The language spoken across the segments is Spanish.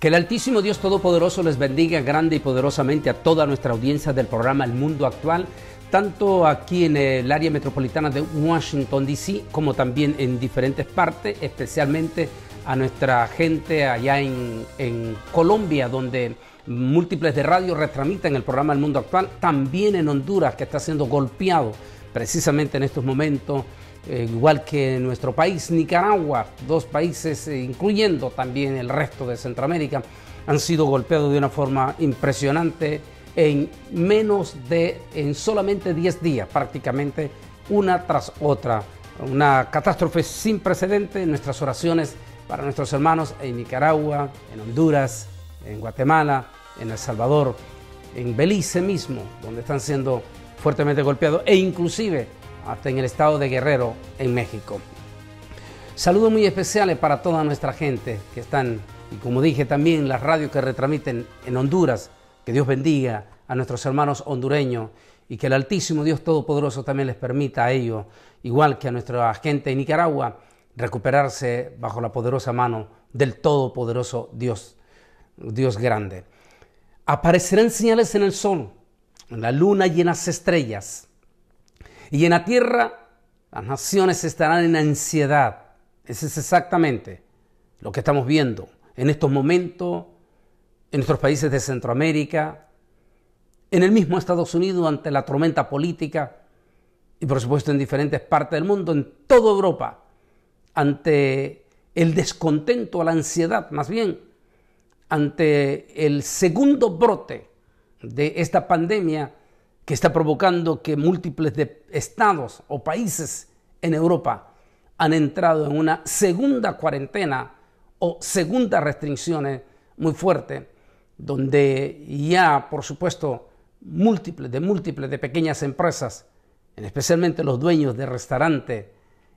Que el Altísimo Dios Todopoderoso les bendiga grande y poderosamente a toda nuestra audiencia del programa El Mundo Actual, tanto aquí en el área metropolitana de Washington, D.C., como también en diferentes partes, especialmente a nuestra gente allá en, Colombia, donde múltiples de radio retramitan el programa El Mundo Actual, también en Honduras, que está siendo golpeado precisamente en estos momentos eh, igual que nuestro país, Nicaragua, dos países, eh, incluyendo también el resto de Centroamérica, han sido golpeados de una forma impresionante en menos de, en solamente 10 días, prácticamente una tras otra. Una catástrofe sin precedente. Nuestras oraciones para nuestros hermanos en Nicaragua, en Honduras, en Guatemala, en El Salvador, en Belice mismo, donde están siendo fuertemente golpeados, e inclusive hasta en el estado de Guerrero, en México. Saludos muy especiales para toda nuestra gente que están, y como dije también, las radios que retransmiten en Honduras. Que Dios bendiga a nuestros hermanos hondureños y que el Altísimo Dios Todopoderoso también les permita a ellos, igual que a nuestra gente en Nicaragua, recuperarse bajo la poderosa mano del Todopoderoso Dios, Dios grande. Aparecerán señales en el sol, en la luna y en las estrellas y en la tierra las naciones estarán en ansiedad. Ese es exactamente lo que estamos viendo en estos momentos, en nuestros países de Centroamérica, en el mismo Estados Unidos ante la tormenta política y por supuesto en diferentes partes del mundo, en toda Europa, ante el descontento, la ansiedad, más bien, ante el segundo brote de esta pandemia que está provocando que múltiples de estados o países en Europa han entrado en una segunda cuarentena o segunda restricciones eh, muy fuerte, donde ya, por supuesto, múltiples de múltiples de pequeñas empresas, especialmente los dueños de restaurantes,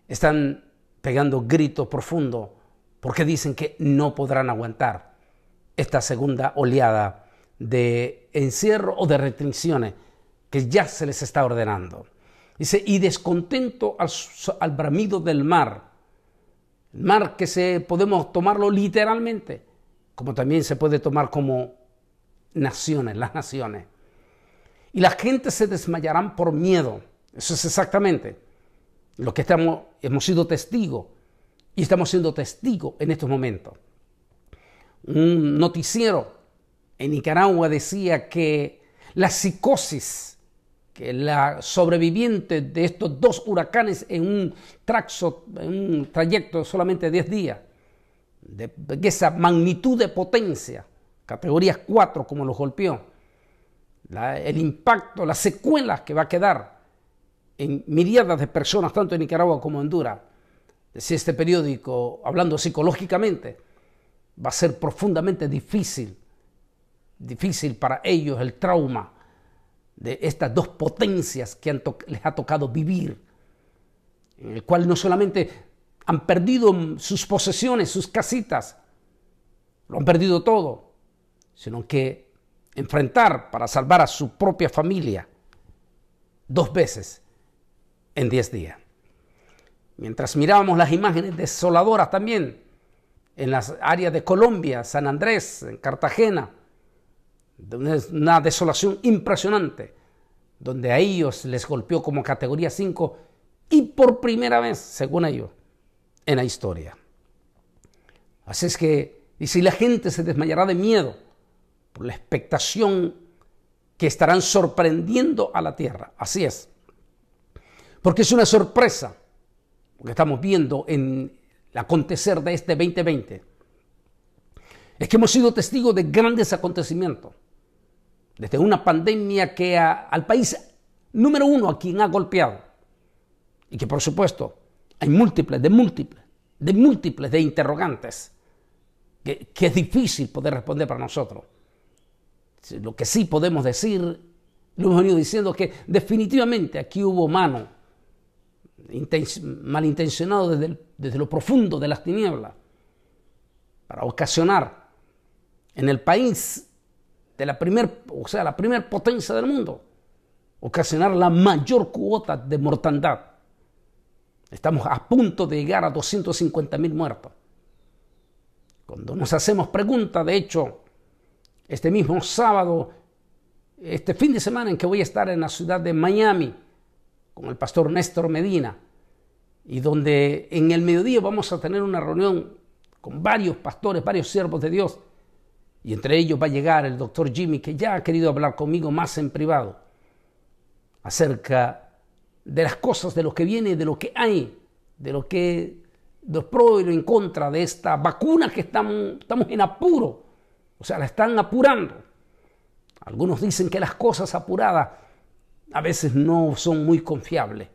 están pegando gritos profundos porque dicen que no podrán aguantar esta segunda oleada de encierro o de restricciones que ya se les está ordenando. Dice, y descontento al, bramido del mar. El mar que se, podemos tomarlo literalmente, como también se puede tomar como naciones, las naciones. Y la gente se desmayarán por miedo. Eso es exactamente lo que estamos, hemos sido testigos y estamos siendo testigos en estos momentos. Un noticiero en Nicaragua decía que la psicosis que la sobreviviente de estos dos huracanes en un, traxo, en un trayecto de solamente 10 días, de, esa magnitud de potencia, categorías 4 como los golpeó, el impacto, las secuelas que va a quedar en miriadas de personas, tanto en Nicaragua como en Honduras, decía este periódico, hablando psicológicamente, va a ser profundamente difícil, difícil para ellos el trauma de estas dos potencias que les ha tocado vivir, en el cual no solamente han perdido sus posesiones, sus casitas, lo han perdido todo, sino que enfrentar para salvar a su propia familia dos veces en diez días. Mientras mirábamos las imágenes desoladoras también en las áreas de Colombia, San Andrés, en Cartagena, una desolación impresionante, donde a ellos les golpeó como categoría 5 y por primera vez, según ellos, en la historia. Así es que, y si la gente se desmayará de miedo por la expectación que estarán sorprendiendo a la tierra. Así es. Porque es una sorpresa lo que estamos viendo en el acontecer de este 2020. Es que hemos sido testigos de grandes acontecimientos desde una pandemia que al país número uno a quien ha golpeado y que por supuesto hay múltiples, de múltiples, de múltiples de interrogantes que, es difícil poder responder para nosotros. Lo que sí podemos decir lo hemos venido diciendo es que definitivamente aquí hubo mano malintencionado desde, desde, lo profundo de las tinieblas para ocasionar en el país de la primer, o sea, la primer potencia del mundo, ocasionar la mayor cuota de mortandad. Estamos a punto de llegar a 250 mil muertos. Cuando nos hacemos preguntas, de hecho, este mismo sábado, este fin de semana en que voy a estar en la ciudad de Miami con el pastor Néstor Medina, y donde en el mediodía vamos a tener una reunión con varios pastores, varios siervos de Dios, y entre ellos va a llegar el doctor Jimmy, que ya ha querido hablar conmigo más en privado acerca de las cosas, de lo que viene, de lo que hay, de lo que de los pro y lo en contra de esta vacuna que estamos, estamos en apuro. O sea, la están apurando. Algunos dicen que las cosas apuradas a veces no son muy confiables.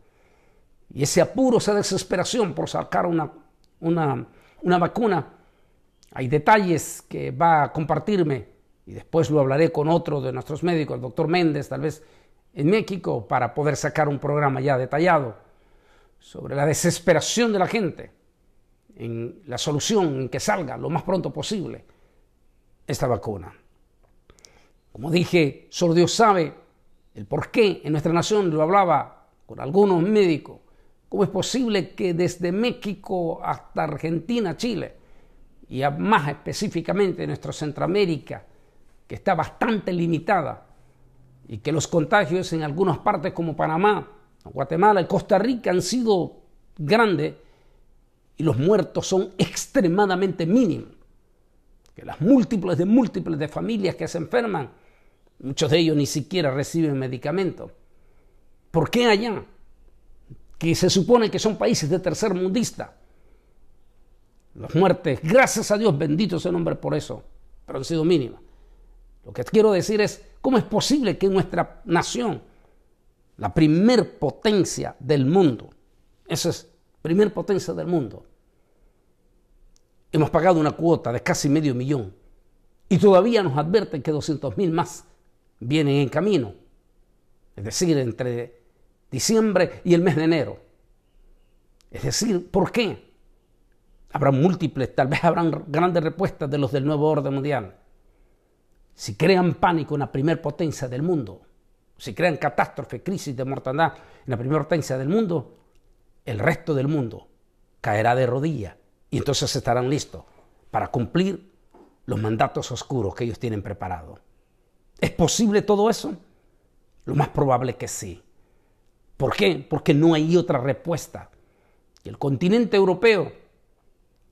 Y ese apuro, esa desesperación por sacar una vacuna, hay detalles que va a compartirme y después lo hablaré con otro de nuestros médicos, el doctor Méndez, tal vez en México, para poder sacar un programa ya detallado sobre la desesperación de la gente en la solución en que salga lo más pronto posible esta vacuna. Como dije, solo Dios sabe el por qué en nuestra nación, lo hablaba con algunos médicos, cómo es posible que desde México hasta Argentina, Chile, y más específicamente en nuestra Centroamérica, que está bastante limitada, y que los contagios en algunas partes como Panamá, Guatemala y Costa Rica han sido grandes, y los muertos son extremadamente mínimos. Que las múltiples de múltiples de familias que se enferman, muchos de ellos ni siquiera reciben medicamentos. ¿Por qué allá? Que se supone que son países de tercer mundista las muertes, gracias a Dios, bendito ese nombre por eso, pero han sido mínimas. Lo que quiero decir es, ¿cómo es posible que nuestra nación, la primer potencia del mundo, esa es primer potencia del mundo, hemos pagado una cuota de casi medio millón y todavía nos advierten que 200 mil más vienen en camino, es decir, entre diciembre y el mes de enero. Es decir, ¿por qué? Habrá múltiples, tal vez habrán grandes respuestas de los del nuevo orden mundial. Si crean pánico en la primera potencia del mundo, si crean catástrofe, crisis de mortandad en la primera potencia del mundo, el resto del mundo caerá de rodillas y entonces estarán listos para cumplir los mandatos oscuros que ellos tienen preparados. ¿Es posible todo eso? Lo más probable que sí. ¿Por qué? Porque no hay otra respuesta. el continente europeo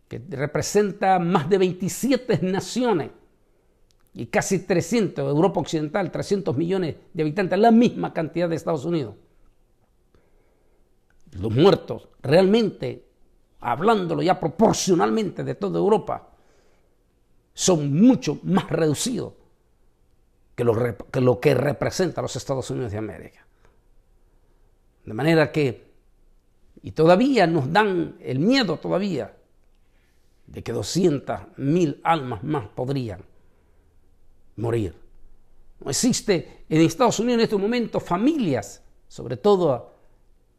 que representa más de 27 naciones y casi 300, Europa Occidental, 300 millones de habitantes, la misma cantidad de Estados Unidos. Los muertos, realmente, hablándolo ya proporcionalmente de toda Europa, son mucho más reducidos que lo que, representan representa los Estados Unidos de América. De manera que, y todavía nos dan el miedo todavía de que 200.000 almas más podrían morir. No existe en Estados Unidos en este momento familias, sobre todo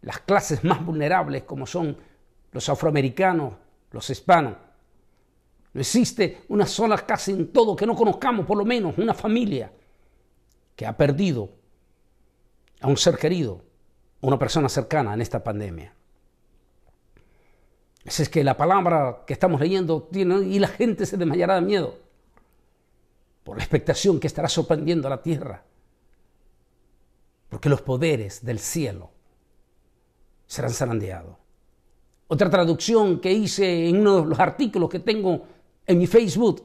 las clases más vulnerables como son los afroamericanos, los hispanos. No existe una sola casa en todo que no conozcamos, por lo menos una familia que ha perdido a un ser querido, una persona cercana en esta pandemia es que la palabra que estamos leyendo tiene, y la gente se desmayará de miedo por la expectación que estará sorprendiendo a la tierra. Porque los poderes del cielo serán zarandeados. Otra traducción que hice en uno de los artículos que tengo en mi Facebook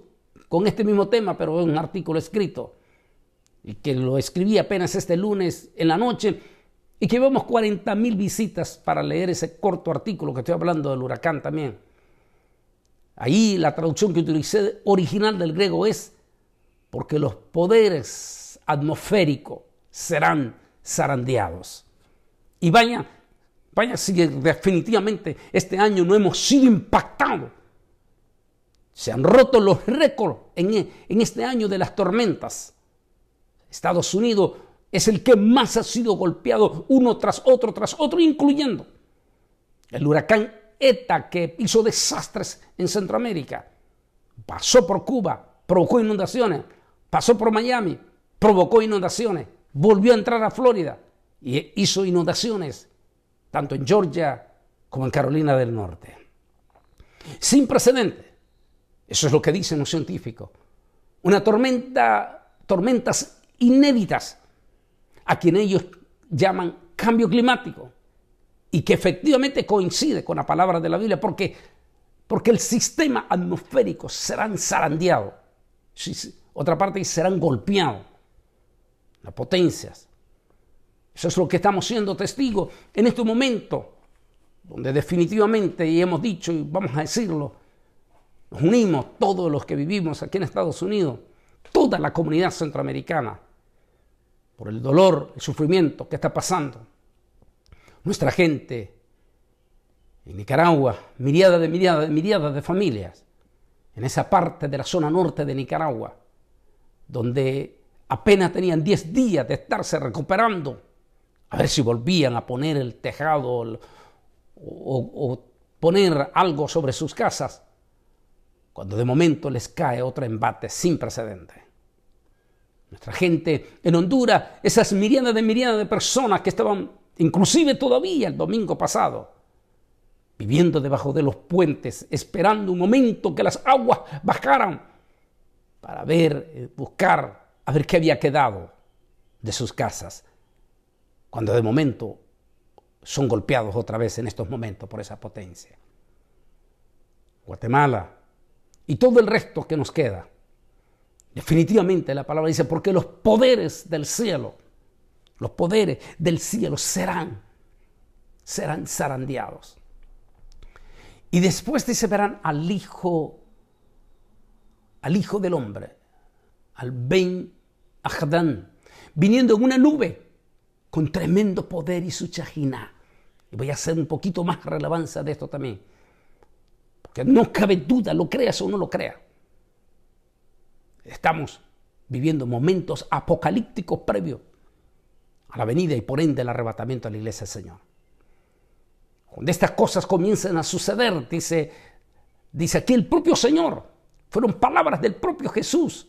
con este mismo tema, pero es un artículo escrito y que lo escribí apenas este lunes en la noche, y que llevamos 40.000 mil visitas para leer ese corto artículo que estoy hablando del huracán también. Ahí la traducción que utilicé original del griego es porque los poderes atmosféricos serán zarandeados. Y vaya, vaya si definitivamente este año no hemos sido impactados. Se han roto los récords en, e, en este año de las tormentas. Estados Unidos es el que más ha sido golpeado uno tras otro, tras otro, incluyendo el huracán ETA que hizo desastres en Centroamérica. Pasó por Cuba, provocó inundaciones, pasó por Miami, provocó inundaciones, volvió a entrar a Florida y hizo inundaciones, tanto en Georgia como en Carolina del Norte. Sin precedente, Eso es lo que dicen los científicos. Una tormenta, tormentas inéditas a quien ellos llaman cambio climático y que efectivamente coincide con la palabra de la Biblia porque, porque el sistema atmosférico será zarandeado. Otra parte y serán golpeados las potencias. Eso es lo que estamos siendo testigos en este momento, donde definitivamente, y hemos dicho y vamos a decirlo, nos unimos todos los que vivimos aquí en Estados Unidos, toda la comunidad centroamericana, por el dolor, el sufrimiento que está pasando. Nuestra gente en Nicaragua, miriada de miriada de de familias, en esa parte de la zona norte de Nicaragua, donde apenas tenían 10 días de estarse recuperando, a ver si volvían a poner el tejado o poner algo sobre sus casas, cuando de momento les cae otro embate sin precedentes nuestra gente en Honduras, esas miriadas de miriadas de personas que estaban, inclusive todavía el domingo pasado, viviendo debajo de los puentes, esperando un momento que las aguas bajaran para ver, eh, buscar, a ver qué había quedado de sus casas, cuando de momento son golpeados otra vez en estos momentos por esa potencia. Guatemala y todo el resto que nos queda Definitivamente la palabra dice, porque los poderes del cielo, los poderes del cielo serán, serán zarandeados. Y después dice, verán al Hijo, al Hijo del Hombre, al Ben Ahdán, viniendo en una nube con tremendo poder y su chajina. Y voy a hacer un poquito más relevancia de esto también, porque no cabe duda, lo creas o no lo creas Estamos viviendo momentos apocalípticos previos a la venida y por ende el arrebatamiento de la iglesia del Señor. Cuando estas cosas comienzan a suceder, dice, dice aquí el propio Señor, fueron palabras del propio Jesús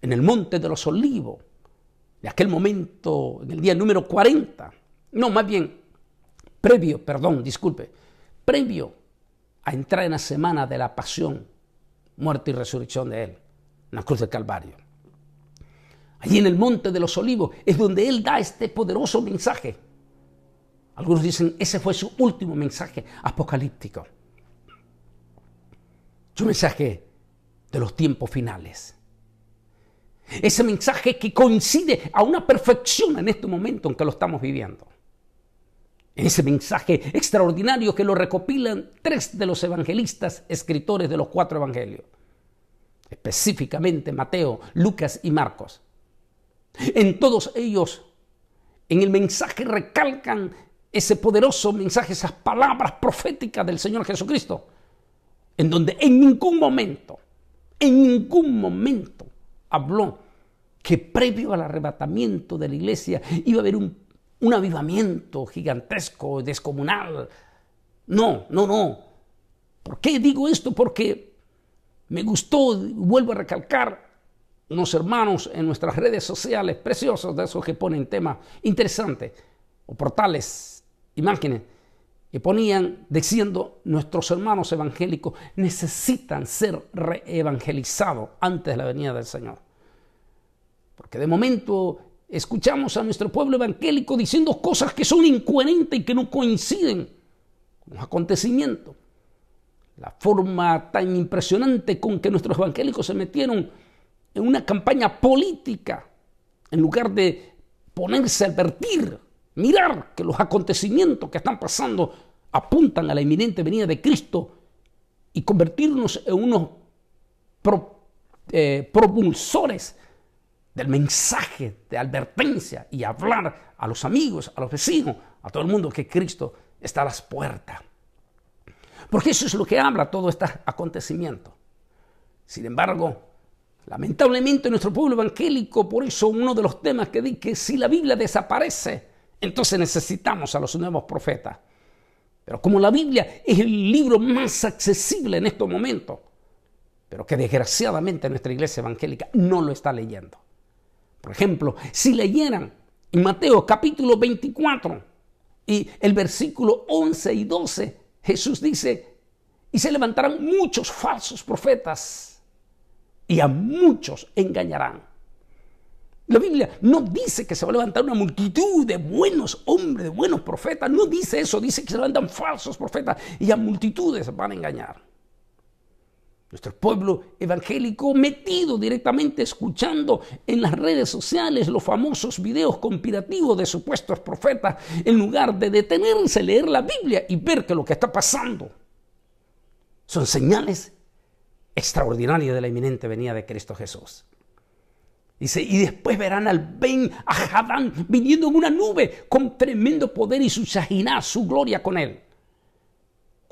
en el monte de los olivos, de aquel momento, en el día número 40, no, más bien, previo, perdón, disculpe, previo a entrar en la semana de la pasión, muerte y resurrección de Él en la cruz del Calvario. Allí en el Monte de los Olivos es donde Él da este poderoso mensaje. Algunos dicen, ese fue su último mensaje apocalíptico. Su mensaje de los tiempos finales. Ese mensaje que coincide a una perfección en este momento en que lo estamos viviendo. Ese mensaje extraordinario que lo recopilan tres de los evangelistas, escritores de los cuatro evangelios específicamente Mateo, Lucas y Marcos. En todos ellos, en el mensaje recalcan ese poderoso mensaje, esas palabras proféticas del Señor Jesucristo, en donde en ningún momento, en ningún momento habló que previo al arrebatamiento de la iglesia iba a haber un, avivamiento gigantesco, descomunal. No, no, no. ¿Por qué digo esto? Porque me gustó, vuelvo a recalcar, unos hermanos en nuestras redes sociales preciosos de esos que ponen temas interesantes o portales, imágenes que ponían diciendo nuestros hermanos evangélicos necesitan ser reevangelizados antes de la venida del Señor. Porque de momento escuchamos a nuestro pueblo evangélico diciendo cosas que son incoherentes y que no coinciden con los acontecimientos la forma tan impresionante con que nuestros evangélicos se metieron en una campaña política, en lugar de ponerse a advertir, mirar que los acontecimientos que están pasando apuntan a la inminente venida de Cristo y convertirnos en unos eh, propulsores del mensaje de advertencia y hablar a los amigos, a los vecinos, a todo el mundo que Cristo está a las puertas. Porque eso es lo que habla todo este acontecimiento. Sin embargo, lamentablemente nuestro pueblo evangélico, por eso uno de los temas que di que si la Biblia desaparece, entonces necesitamos a los nuevos profetas. Pero como la Biblia es el libro más accesible en estos momentos, pero que desgraciadamente nuestra iglesia evangélica no lo está leyendo. Por ejemplo, si leyeran en Mateo capítulo 24 y el versículo 11 y 12, Jesús dice, y se levantarán muchos falsos profetas y a muchos engañarán. La Biblia no dice que se va a levantar una multitud de buenos hombres, de buenos profetas, no dice eso, dice que se levantan falsos profetas y a multitudes van a engañar. Nuestro pueblo evangélico metido directamente escuchando en las redes sociales los famosos videos conspirativos de supuestos profetas, en lugar de detenerse, leer la Biblia y ver que lo que está pasando son señales extraordinarias de la inminente venida de Cristo Jesús. Dice, y después verán al Ben a Jadán viniendo en una nube con tremendo poder y su shahiná, su gloria con él.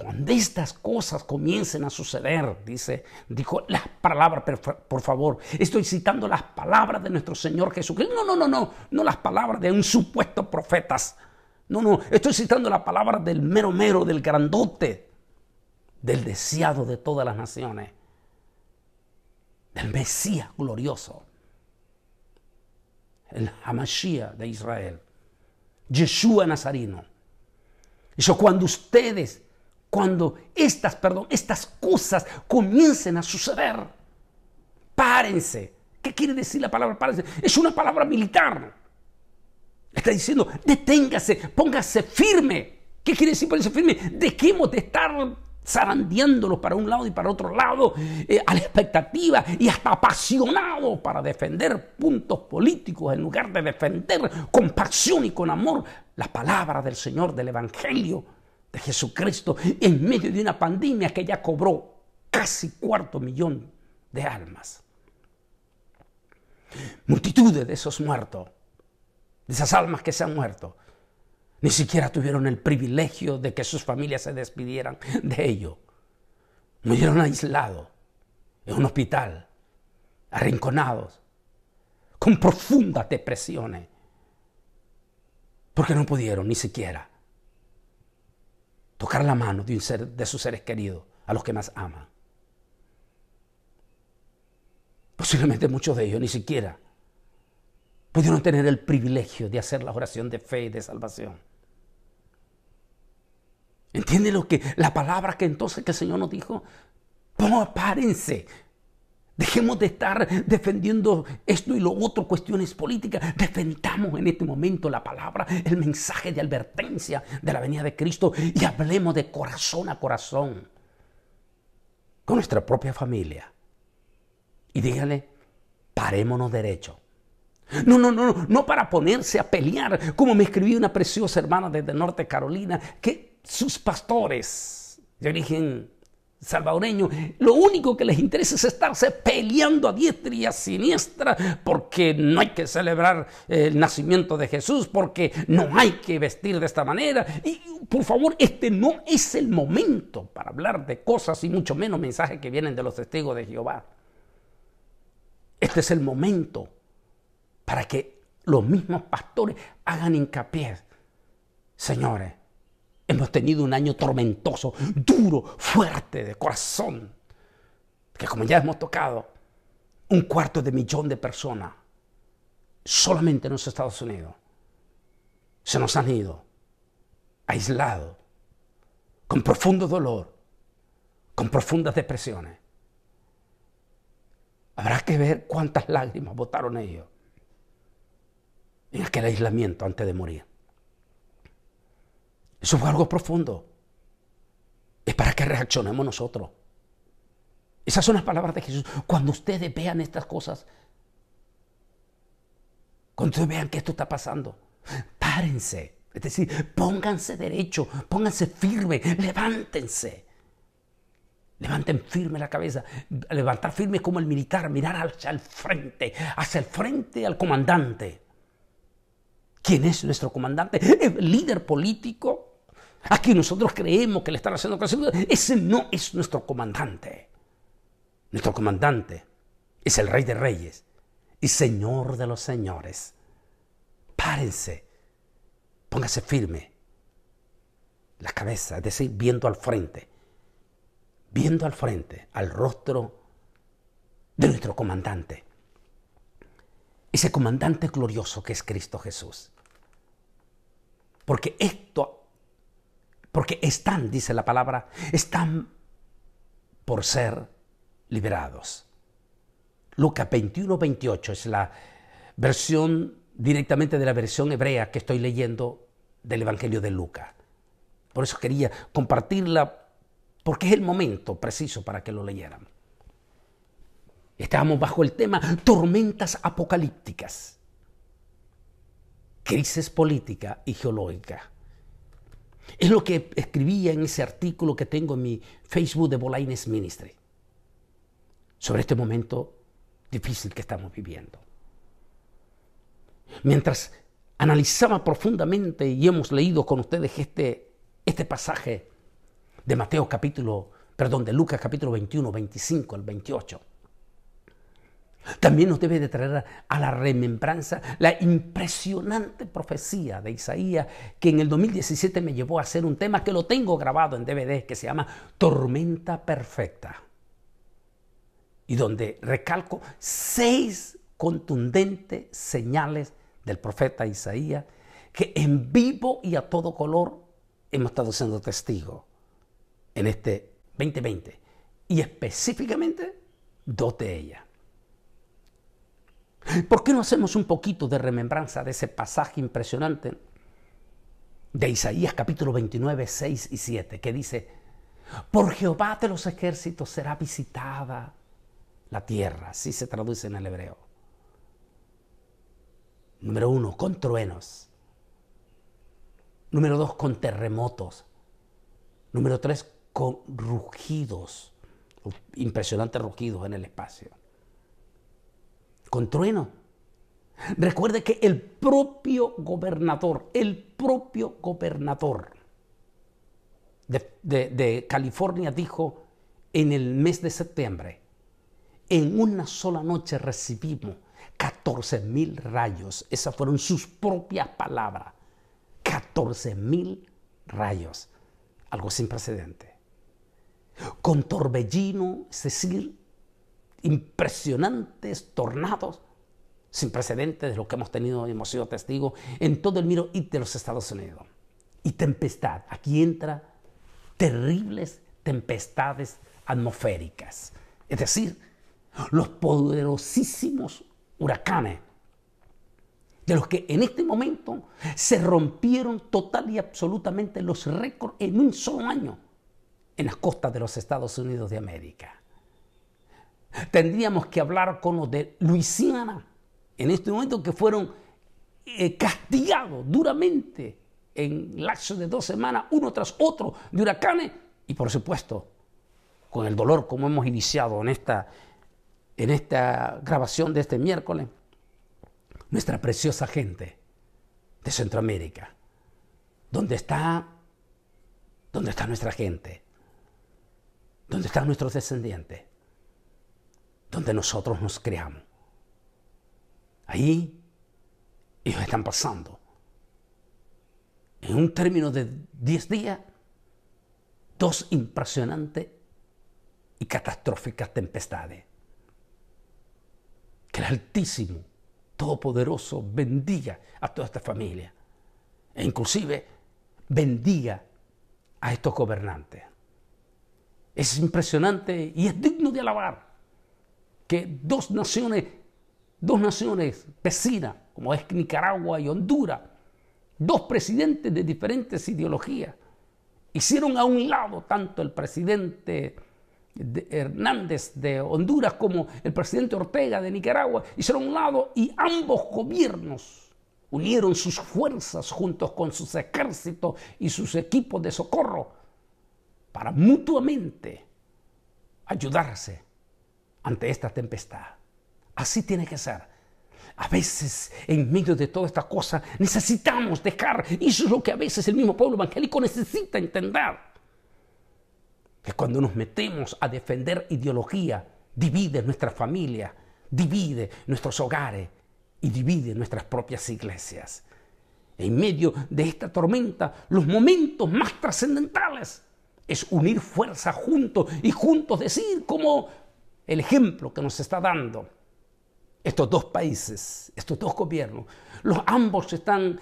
Cuando estas cosas comiencen a suceder, dice, dijo las palabras, por favor, estoy citando las palabras de nuestro Señor Jesucristo. No, no, no, no, no las palabras de un supuesto profeta. No, no, estoy citando las palabras del mero mero, del grandote, del deseado de todas las naciones, del Mesías glorioso, el Hamashiach de Israel, Yeshua Nazarino. Eso cuando ustedes cuando estas, perdón, estas cosas comiencen a suceder. Párense. ¿Qué quiere decir la palabra párense? Es una palabra militar. Está diciendo, deténgase, póngase firme. ¿Qué quiere decir póngase firme? Dejemos de estar zarandeándolos para un lado y para otro lado, eh, a la expectativa y hasta apasionados para defender puntos políticos en lugar de defender con pasión y con amor la palabra del Señor, del Evangelio de Jesucristo en medio de una pandemia que ya cobró casi cuarto millón de almas. Multitudes de esos muertos, de esas almas que se han muerto, ni siquiera tuvieron el privilegio de que sus familias se despidieran de ellos. Murieron aislados, en un hospital, arrinconados, con profundas depresiones, porque no pudieron ni siquiera tocar la mano de, un ser, de sus seres queridos, a los que más aman. Posiblemente muchos de ellos ni siquiera pudieron tener el privilegio de hacer la oración de fe y de salvación. ¿Entiende lo que la palabra que entonces que el Señor nos dijo? Pónganse, Dejemos de estar defendiendo esto y lo otro, cuestiones políticas. Defendamos en este momento la palabra, el mensaje de advertencia de la venida de Cristo y hablemos de corazón a corazón con nuestra propia familia. Y dígale, parémonos derecho. No, no, no, no, no para ponerse a pelear, como me escribió una preciosa hermana desde Norte Carolina, que sus pastores de origen salvadoreño lo único que les interesa es estarse peleando a diestra y a siniestra porque no hay que celebrar el nacimiento de Jesús, porque no hay que vestir de esta manera. Y por favor, este no es el momento para hablar de cosas y mucho menos mensajes que vienen de los testigos de Jehová. Este es el momento para que los mismos pastores hagan hincapié, señores, Hemos tenido un año tormentoso, duro, fuerte de corazón, que como ya hemos tocado, un cuarto de millón de personas solamente en los Estados Unidos se nos han ido aislados, con profundo dolor, con profundas depresiones. Habrá que ver cuántas lágrimas botaron ellos en aquel aislamiento antes de morir. Eso fue algo profundo. Es para que reaccionemos nosotros. Esas son las palabras de Jesús. Cuando ustedes vean estas cosas, cuando ustedes vean que esto está pasando, párense. Es decir, pónganse derecho, pónganse firme, levántense. Levanten firme la cabeza. Levantar firme como el militar, mirar hacia el frente, hacia el frente al comandante. ¿Quién es nuestro comandante? ¿El líder político? Aquí nosotros creemos que le están haciendo caso. Ese no es nuestro comandante. Nuestro comandante es el Rey de Reyes y Señor de los Señores. Párense, póngase firme la cabeza, es decir, viendo al frente, viendo al frente, al rostro de nuestro comandante. Ese comandante glorioso que es Cristo Jesús. Porque esto porque están, dice la palabra, están por ser liberados. Lucas 21, 28 es la versión directamente de la versión hebrea que estoy leyendo del Evangelio de Lucas. Por eso quería compartirla, porque es el momento preciso para que lo leyeran. Estábamos bajo el tema tormentas apocalípticas, crisis política y geológica. Es lo que escribía en ese artículo que tengo en mi Facebook de Bolaines Ministry sobre este momento difícil que estamos viviendo. Mientras analizaba profundamente y hemos leído con ustedes este, este pasaje de Mateo capítulo, perdón, de Lucas capítulo 21, 25 al 28, también nos debe de traer a la remembranza la impresionante profecía de Isaías que en el 2017 me llevó a hacer un tema que lo tengo grabado en DVD que se llama Tormenta Perfecta. Y donde recalco seis contundentes señales del profeta Isaías que en vivo y a todo color hemos estado siendo testigos en este 2020 y específicamente dos de ellas. ¿Por qué no hacemos un poquito de remembranza de ese pasaje impresionante de Isaías capítulo 29, 6 y 7, que dice, por Jehová de los ejércitos será visitada la tierra, así se traduce en el hebreo. Número uno, con truenos. Número dos, con terremotos. Número tres, con rugidos, impresionantes rugidos en el espacio con trueno. Recuerde que el propio gobernador, el propio gobernador de, California dijo en el mes de septiembre, en una sola noche recibimos 14 mil rayos. Esas fueron sus propias palabras. 14 mil rayos. Algo sin precedente. Con torbellino, Cecil impresionantes tornados sin precedentes de los que hemos tenido, y hemos sido testigos en todo el miro y de los Estados Unidos. Y tempestad, aquí entra terribles tempestades atmosféricas, es decir, los poderosísimos huracanes, de los que en este momento se rompieron total y absolutamente los récords en un solo año en las costas de los Estados Unidos de América. Tendríamos que hablar con los de Luisiana, en este momento que fueron eh, castigados duramente en acción de dos semanas, uno tras otro, de huracanes, y por supuesto, con el dolor como hemos iniciado en esta, en esta grabación de este miércoles, nuestra preciosa gente de Centroamérica, donde está, dónde está nuestra gente, donde están nuestros descendientes donde nosotros nos creamos. Ahí ellos están pasando. En un término de 10 días, dos impresionantes y catastróficas tempestades. Que el Altísimo, Todopoderoso, bendiga a toda esta familia. E inclusive bendiga a estos gobernantes. Es impresionante y es digno de alabar que dos naciones, dos naciones vecinas, como es Nicaragua y Honduras, dos presidentes de diferentes ideologías, hicieron a un lado tanto el presidente Hernández de Honduras como el presidente Ortega de Nicaragua, hicieron a un lado y ambos gobiernos unieron sus fuerzas juntos con sus ejércitos y sus equipos de socorro para mutuamente ayudarse ante esta tempestad. Así tiene que ser. A veces, en medio de toda esta cosa, necesitamos dejar, y eso es lo que a veces el mismo pueblo evangélico necesita entender, que cuando nos metemos a defender ideología, divide nuestra familia, divide nuestros hogares y divide nuestras propias iglesias. En medio de esta tormenta, los momentos más trascendentales es unir fuerzas juntos y juntos decir como el ejemplo que nos está dando estos dos países, estos dos gobiernos. Los ambos están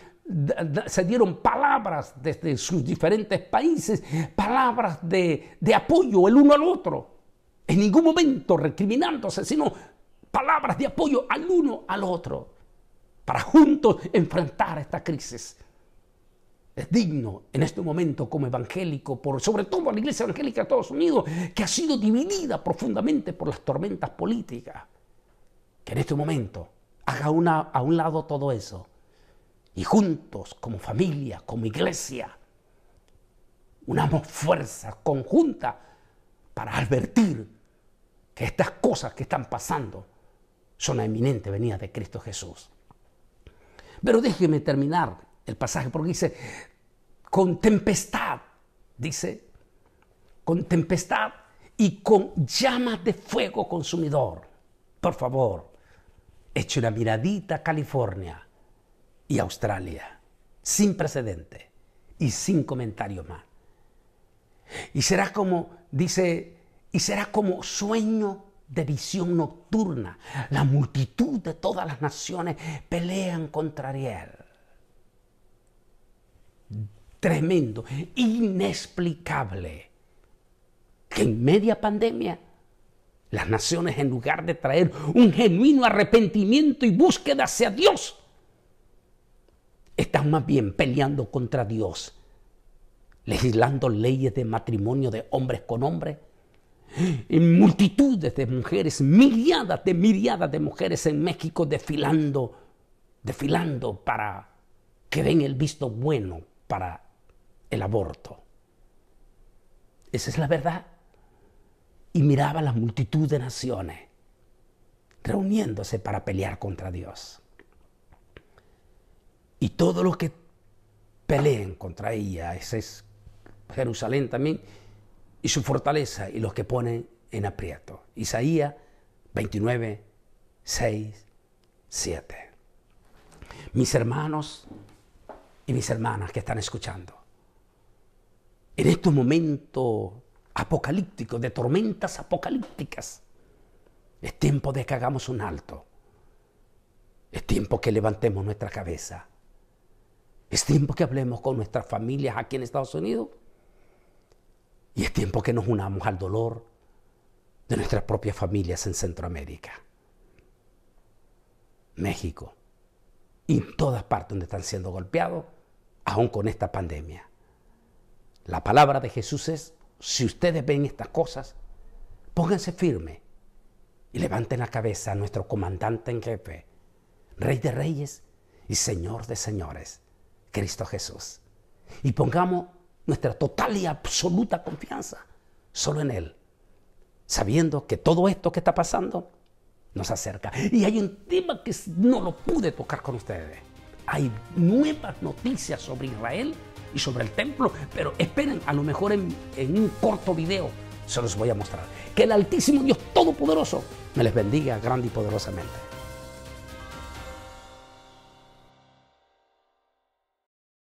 se dieron palabras desde sus diferentes países, palabras de, apoyo el uno al otro, en ningún momento recriminándose, sino palabras de apoyo al uno al otro, para juntos enfrentar esta crisis digno en este momento como evangélico, por, sobre todo a la iglesia evangélica de Estados Unidos, que ha sido dividida profundamente por las tormentas políticas, que en este momento haga una, a un lado todo eso y juntos, como familia, como iglesia, unamos fuerzas conjunta para advertir que estas cosas que están pasando son la eminente venida de Cristo Jesús. Pero déjeme terminar el pasaje porque dice, con tempestad, dice, con tempestad y con llamas de fuego consumidor. Por favor, eche una miradita a California y Australia, sin precedente y sin comentario más. Y será como, dice, y será como sueño de visión nocturna. La multitud de todas las naciones pelean contra Ariel tremendo, inexplicable, que en media pandemia las naciones en lugar de traer un genuino arrepentimiento y búsqueda hacia Dios, están más bien peleando contra Dios, legislando leyes de matrimonio de hombres con hombres, en multitudes de mujeres, miriadas de miriadas de mujeres en México desfilando, desfilando para que den el visto bueno para el aborto. Esa es la verdad. Y miraba la multitud de naciones reuniéndose para pelear contra Dios. Y todos los que peleen contra ella, ese es Jerusalén también, y su fortaleza, y los que ponen en aprieto. Isaías 29, 6, 7. Mis hermanos y mis hermanas que están escuchando, en estos momentos apocalípticos, de tormentas apocalípticas, es tiempo de que hagamos un alto. Es tiempo que levantemos nuestra cabeza. Es tiempo que hablemos con nuestras familias aquí en Estados Unidos. Y es tiempo que nos unamos al dolor de nuestras propias familias en Centroamérica, México y en todas partes donde están siendo golpeados, aún con esta pandemia. La palabra de Jesús es, si ustedes ven estas cosas, pónganse firme y levanten la cabeza a nuestro comandante en jefe, Rey de Reyes y Señor de Señores, Cristo Jesús. Y pongamos nuestra total y absoluta confianza solo en Él, sabiendo que todo esto que está pasando nos acerca. Y hay un tema que no lo pude tocar con ustedes. Hay nuevas noticias sobre Israel y sobre el templo, pero esperen, a lo mejor en, un corto video se los voy a mostrar. Que el Altísimo Dios Todopoderoso me les bendiga grande y poderosamente.